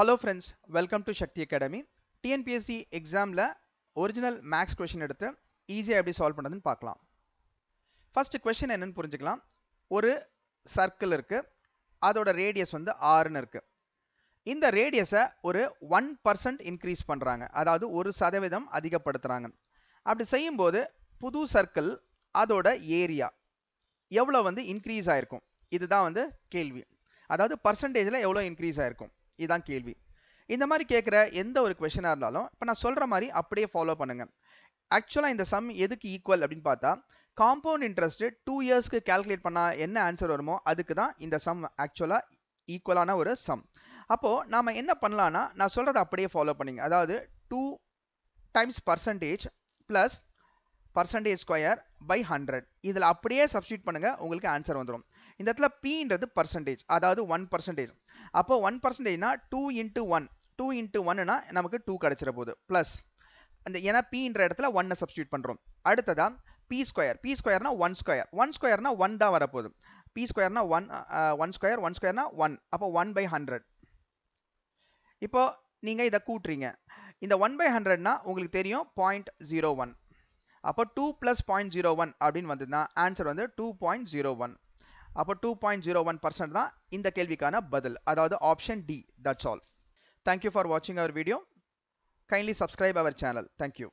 hello friends welcome to Sakthi academy TNPSC எக்ஸாமில் original maths question எடுத்து ஈஸியாக எப்படி சால்வ் பண்ணுறதுன்னு பார்க்கலாம் ஃபஸ்ட்டு கொஷின் என்னென்னு புரிஞ்சுக்கலாம் ஒரு சர்க்கிள் இருக்குது அதோட ரேடியஸ் வந்து ஆறுன்னு இருக்குது இந்த ரேடியஸை ஒரு ஒன் பர்சன்ட் இன்க்ரீஸ் பண்ணுறாங்க அதாவது ஒரு சதவீதம் அதிகப்படுத்துகிறாங்க அப்படி செய்யும்போது புது சர்க்கிள் அதோட ஏரியா எவ்வளோ வந்து இன்க்ரீஸ் ஆகிருக்கும் இதுதான் வந்து கேள்வி அதாவது பர்சன்டேஜில் எவ்வளோ இன்க்ரீஸ் ஆகிருக்கும் இதுதான் கேள்வி இந்த மாதிரி கேட்குற எந்த ஒரு கொஷனாக இருந்தாலும் இப்போ நான் சொல்கிற மாதிரி அப்படியே ஃபாலோ பண்ணுங்கள் ஆக்சுவலாக இந்த சம் எதுக்கு ஈக்குவல் அப்படின்னு பார்த்தா காம்பவுண்ட் இன்ட்ரெஸ்ட் டூ இயர்ஸ்க்கு கேல்குலேட் பண்ணால் என்ன ஆன்சர் வருமோ அதுக்கு தான் இந்த சம் ஆக்சுவலாக ஈக்குவலான ஒரு சம் அப்போது நாம் என்ன பண்ணலான்னா நான் சொல்கிறத அப்படியே ஃபாலோ பண்ணிங்க அதாவது two times percentage plus percentage square by hundred இதில் அப்படியே சப்ஸ்டியூட் பண்ணுங்கள் உங்களுக்கு ஆன்சர் வந்துடும் இந்த இடத்துல பீன்றது பர்சன்டேஜ் அதாவது ஒன் பர்சன்டேஜ் அப்போ ஒன் பர்சன்டேஜ்னா two into one two into ஒன்னுனா நமக்கு டூ கிடச்சிட போகுது ப்ளஸ் அந்த ஏன்னா பின்ற இடத்துல ஒன்னை சப்ஸ்டியூட் பண்ணுறோம் அடுத்ததான் பி ஸ்கொயர் பி ஸ்கொயர்னா ஒன் ஸ்கொயர் ஒன் ஸ்கொயர்னா ஒன் தான் வரப்போகுது பி ஸ்கொயர்னா ஒன் ஒன் ஸ்கொயர் ஒன் ஸ்கொயர்னா ஒன் அப்போ ஒன் பை ஹண்ட்ரட் இப்போ நீங்கள் இதை கூட்டுறீங்க இந்த ஒன் பை ஹண்ட்ரட்னா உங்களுக்கு தெரியும் பாயிண்ட் ஜீரோ ஒன் அப்போ two plus point zero one அப்படின்னு வந்ததுன்னா ஆன்சர் வந்து டூ பாயிண்ட் ஜீரோ ஒன் அப்போ two point zero one percent தான் இந்த கேள்விக்கான பதில் அதாவது option D that's all thank you for வாட்சிங் our video kindly subscribe our channel thank you